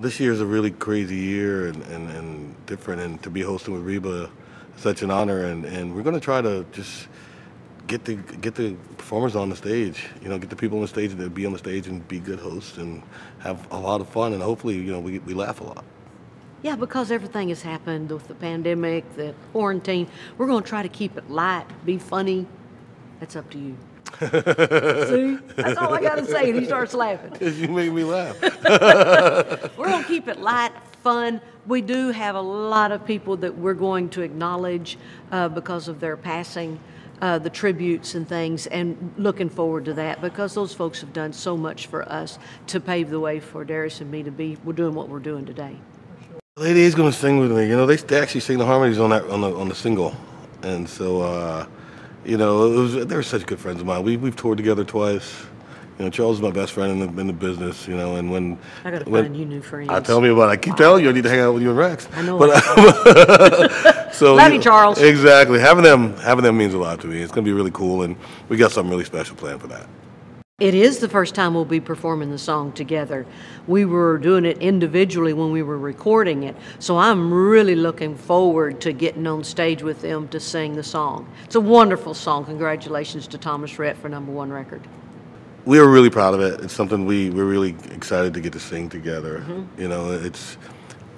This year is a really crazy year and, and, and, different, and to be hosting with Reba, such an honor. And, and we're going to try to just get the get the performers on the stage. You know, get the people on the stage that be on the stage and be good hosts and have a lot of fun. And hopefully, you know, we, we laugh a lot. Yeah, because everything has happened with the pandemic, the quarantine. We're going to try to keep it light, be funny. That's up to you. See, that's all I got to say. And he starts laughing. You make me laugh. we're going to keep it light, fun. We do have a lot of people that we're going to acknowledge uh, because of their passing, uh, the tributes and things, and looking forward to that because those folks have done so much for us to pave the way for Darius and me to be. We're doing what we're doing today. Lady is going to sing with me. You know, they, they actually sing the harmonies on that on the on the single, and so. Uh, you know, they were such good friends of mine. We, we've toured together twice. You know, Charles is my best friend in the, in the business, you know, and when... I got to find you new friends. I tell me about it. I keep wow. telling you I need to hang out with you and Rex. I know. But, so, Love you, Charles. Exactly. Having them, having them means a lot to me. It's going to be really cool, and we got something really special planned for that. It is the first time we'll be performing the song together. We were doing it individually when we were recording it, so I'm really looking forward to getting on stage with them to sing the song. It's a wonderful song. Congratulations to Thomas Rhett for number one record. We were really proud of it. It's something we, we're really excited to get to sing together. Mm -hmm. You know, it's,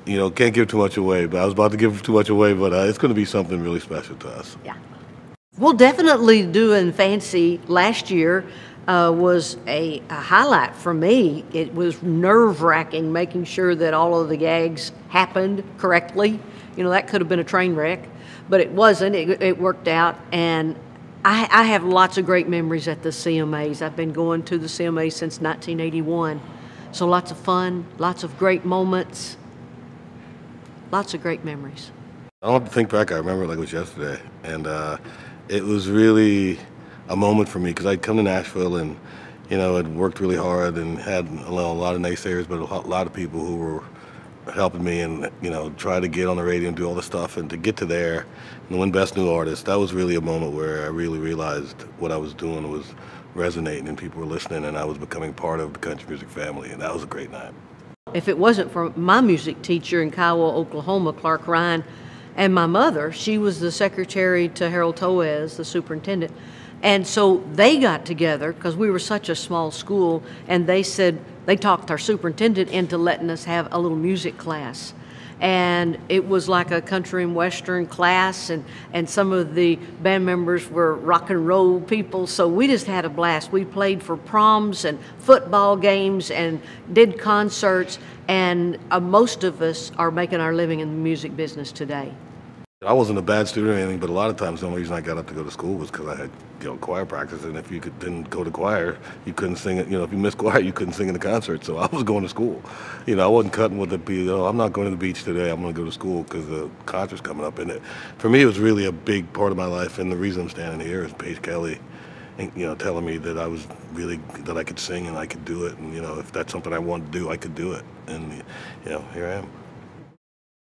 you know, can't give too much away, but I was about to give too much away, but uh, it's going to be something really special to us. Yeah. We'll definitely do in Fancy last year uh, was a, a, highlight for me. It was nerve wracking making sure that all of the gags happened correctly. You know, that could have been a train wreck, but it wasn't. It, it worked out. And I, I, have lots of great memories at the CMAs. I've been going to the CMAs since 1981. So lots of fun, lots of great moments, lots of great memories. i don't have to think back. I remember like it was yesterday. And uh, it was really a moment for me because I'd come to Nashville and, you know, had worked really hard and had a lot of naysayers, but a lot of people who were helping me and you know try to get on the radio and do all the stuff and to get to there and win best new artist that was really a moment where i really realized what i was doing was resonating and people were listening and i was becoming part of the country music family and that was a great night if it wasn't for my music teacher in kiowa oklahoma clark ryan and my mother she was the secretary to harold toez the superintendent and so they got together because we were such a small school, and they said they talked our superintendent into letting us have a little music class. And it was like a country and western class, and, and some of the band members were rock and roll people. So we just had a blast. We played for proms and football games and did concerts, and uh, most of us are making our living in the music business today. I wasn't a bad student or anything, but a lot of times the only reason I got up to go to school was because I had you know, choir practice, and if you could, didn't go to choir, you couldn't sing it. You know, if you missed choir, you couldn't sing in the concert. So I was going to school. You know, I wasn't cutting with the be. I'm not going to the beach today. I'm going to go to school because the concert's coming up. And it, for me, it was really a big part of my life. And the reason I'm standing here is Paige Kelly, and, you know, telling me that I was really that I could sing and I could do it. And you know, if that's something I wanted to do, I could do it. And you know, here I am.